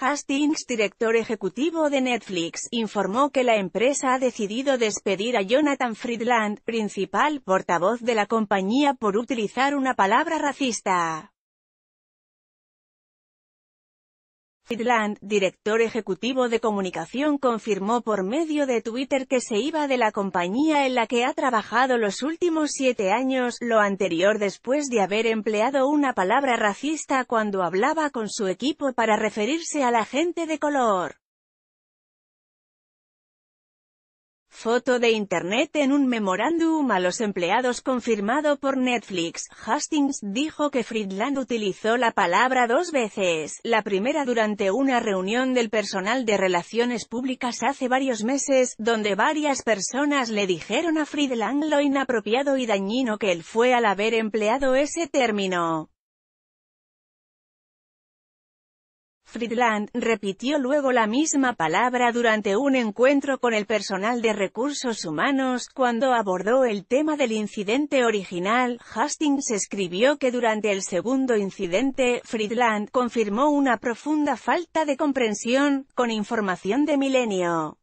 Hastings, director ejecutivo de Netflix, informó que la empresa ha decidido despedir a Jonathan Friedland, principal portavoz de la compañía por utilizar una palabra racista. Fidland, director ejecutivo de comunicación confirmó por medio de Twitter que se iba de la compañía en la que ha trabajado los últimos siete años, lo anterior después de haber empleado una palabra racista cuando hablaba con su equipo para referirse a la gente de color. Foto de Internet En un memorándum a los empleados confirmado por Netflix, Hastings dijo que Friedland utilizó la palabra dos veces, la primera durante una reunión del personal de relaciones públicas hace varios meses, donde varias personas le dijeron a Friedland lo inapropiado y dañino que él fue al haber empleado ese término. Friedland repitió luego la misma palabra durante un encuentro con el personal de recursos humanos. Cuando abordó el tema del incidente original, Hastings escribió que durante el segundo incidente, Friedland confirmó una profunda falta de comprensión, con información de milenio.